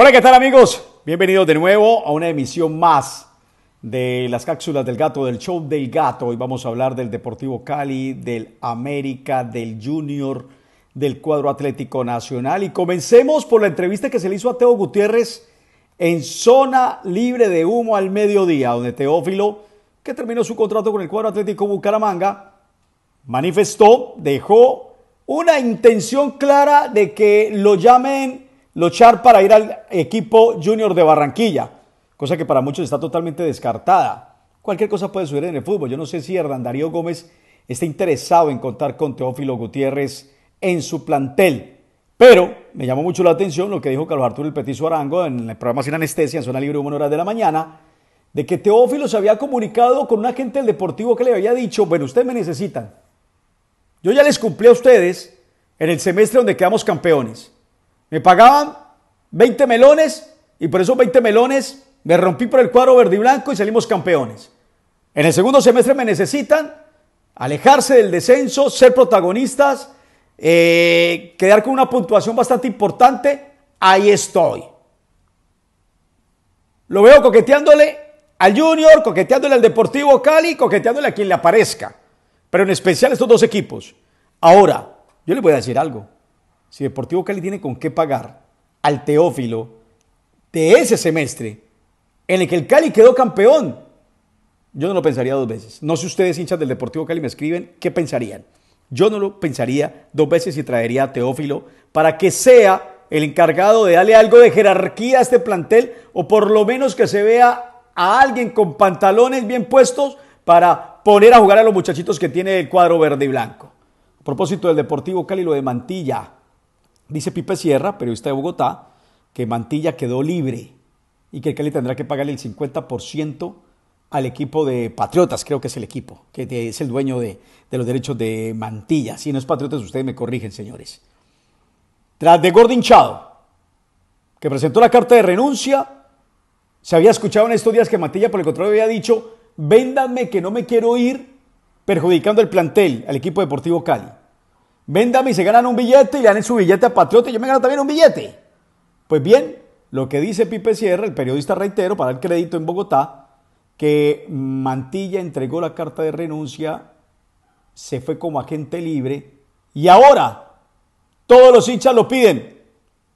Hola, ¿qué tal amigos? Bienvenidos de nuevo a una emisión más de las cápsulas del gato, del show del gato. Hoy vamos a hablar del Deportivo Cali, del América, del Junior, del cuadro Atlético Nacional. Y comencemos por la entrevista que se le hizo a Teo Gutiérrez en zona libre de humo al mediodía, donde Teófilo, que terminó su contrato con el cuadro Atlético Bucaramanga, manifestó, dejó una intención clara de que lo llamen luchar para ir al equipo junior de Barranquilla, cosa que para muchos está totalmente descartada. Cualquier cosa puede suceder en el fútbol. Yo no sé si Hernán Darío Gómez está interesado en contar con Teófilo Gutiérrez en su plantel. Pero me llamó mucho la atención lo que dijo Carlos Arturo El Petizo Arango en el programa Sin Anestesia, en Zona Libre, 1 hora de la mañana, de que Teófilo se había comunicado con un agente del Deportivo que le había dicho, bueno, ustedes me necesitan. Yo ya les cumplí a ustedes en el semestre donde quedamos campeones. Me pagaban 20 melones y por esos 20 melones me rompí por el cuadro verde y blanco y salimos campeones. En el segundo semestre me necesitan alejarse del descenso, ser protagonistas, eh, quedar con una puntuación bastante importante. Ahí estoy. Lo veo coqueteándole al Junior, coqueteándole al Deportivo Cali, coqueteándole a quien le aparezca. Pero en especial estos dos equipos. Ahora, yo le voy a decir algo si Deportivo Cali tiene con qué pagar al Teófilo de ese semestre en el que el Cali quedó campeón, yo no lo pensaría dos veces. No sé ustedes, hinchas del Deportivo Cali, me escriben qué pensarían. Yo no lo pensaría dos veces y traería a Teófilo para que sea el encargado de darle algo de jerarquía a este plantel o por lo menos que se vea a alguien con pantalones bien puestos para poner a jugar a los muchachitos que tiene el cuadro verde y blanco. A propósito del Deportivo Cali, lo de Mantilla, Dice Pipe Sierra, periodista de Bogotá, que Mantilla quedó libre y que Cali tendrá que pagarle el 50% al equipo de Patriotas, creo que es el equipo, que es el dueño de, los derechos de Mantilla. Si no es Patriotas, ustedes me corrigen, señores. Tras de Gordon Hinchado, que presentó la carta de renuncia, se había escuchado en estos días que Mantilla, por el contrario, había dicho, véndanme que no me quiero ir perjudicando el plantel, al equipo deportivo Cali. Véndame y se ganan un billete y le dan su billete a Patriota y yo me gano también un billete. Pues bien, lo que dice Pipe Sierra, el periodista reitero, para el crédito en Bogotá, que Mantilla entregó la carta de renuncia, se fue como agente libre y ahora todos los hinchas lo piden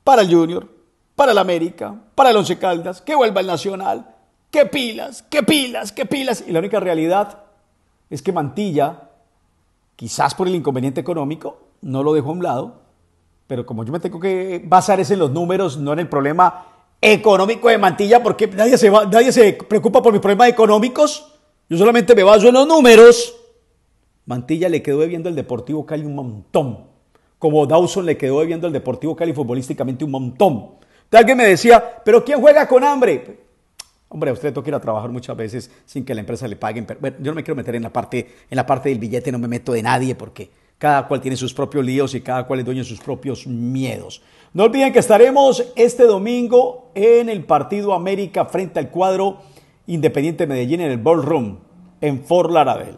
para el Junior, para el América, para el Once Caldas, que vuelva el Nacional, que pilas, que pilas, que pilas. Y la única realidad es que Mantilla quizás por el inconveniente económico, no lo dejo a un lado, pero como yo me tengo que basar es en los números, no en el problema económico de Mantilla, porque nadie se, nadie se preocupa por mis problemas económicos, yo solamente me baso en los números. Mantilla le quedó debiendo al Deportivo Cali un montón, como Dawson le quedó debiendo al Deportivo Cali futbolísticamente un montón. Entonces alguien me decía, pero ¿quién juega con hambre? Hombre, a usted toca ir a trabajar muchas veces sin que la empresa le pague. Pero, bueno, yo no me quiero meter en la parte, en la parte del billete, no me meto de nadie porque cada cual tiene sus propios líos y cada cual es dueño de sus propios miedos. No olviden que estaremos este domingo en el Partido América frente al cuadro Independiente Medellín en el Ballroom en Fort Larabel.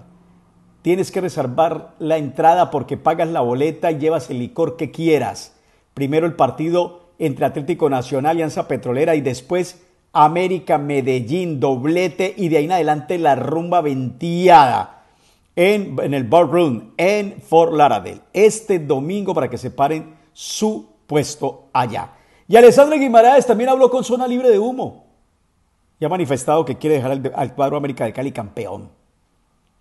Tienes que reservar la entrada porque pagas la boleta y llevas el licor que quieras. Primero el partido entre Atlético Nacional y Alianza Petrolera y después América Medellín, doblete y de ahí en adelante la rumba ventiada en, el Ballroom en Fort Lauderdale este domingo para que se paren su puesto allá. Y Alessandro Guimaraes también habló con Zona Libre de Humo y ha manifestado que quiere dejar al, cuadro América de Cali campeón.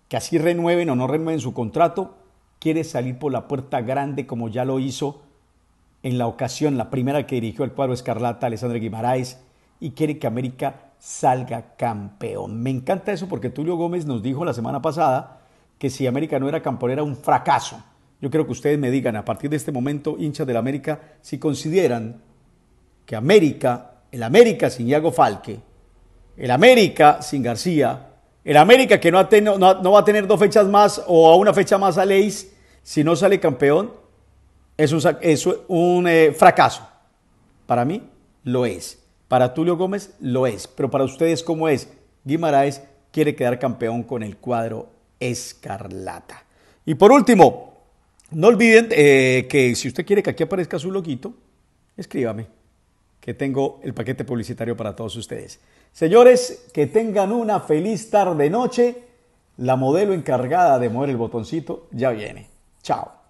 Que así renueven o no renueven su contrato, quiere salir por la puerta grande como ya lo hizo en la ocasión, la primera que dirigió el cuadro Escarlata, Alessandro Guimaraes y quiere que América salga campeón. Me encanta eso porque Tulio Gómez nos dijo la semana pasada que si América no era campeón era un fracaso. Yo quiero que ustedes me digan a partir de este momento, hinchas del América, si consideran que América, el América sin Iago Falque, el América sin García, el América que no, va a tener dos fechas más o a una fecha más a Leis, si no sale campeón, es un, eh, fracaso. Para mí lo es. Para Tulio Gómez lo es, pero para ustedes, como es? Guimaraes quiere quedar campeón con el cuadro escarlata. Y por último, no olviden eh, que si usted quiere que aquí aparezca su loguito, escríbame, que tengo el paquete publicitario para todos ustedes. Señores, que tengan una feliz tarde-noche. La modelo encargada de mover el botoncito ya viene. Chao.